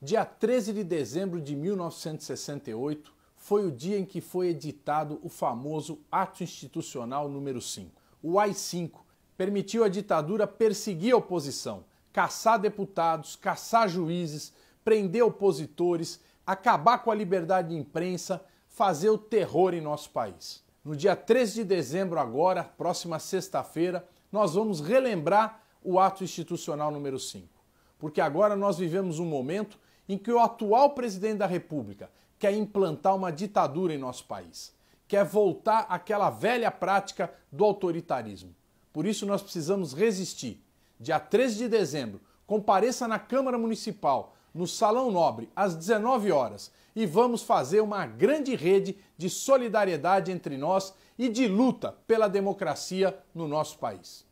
Dia 13 de dezembro de 1968 foi o dia em que foi editado o famoso Ato Institucional número 5. O AI-5 permitiu à ditadura perseguir a oposição, caçar deputados, caçar juízes, prender opositores, acabar com a liberdade de imprensa, fazer o terror em nosso país. No dia 13 de dezembro, agora, próxima sexta-feira, nós vamos relembrar o Ato Institucional número 5 porque agora nós vivemos um momento em que o atual presidente da República quer implantar uma ditadura em nosso país, quer voltar àquela velha prática do autoritarismo. Por isso nós precisamos resistir. Dia 13 de dezembro, compareça na Câmara Municipal, no Salão Nobre, às 19 horas, e vamos fazer uma grande rede de solidariedade entre nós e de luta pela democracia no nosso país.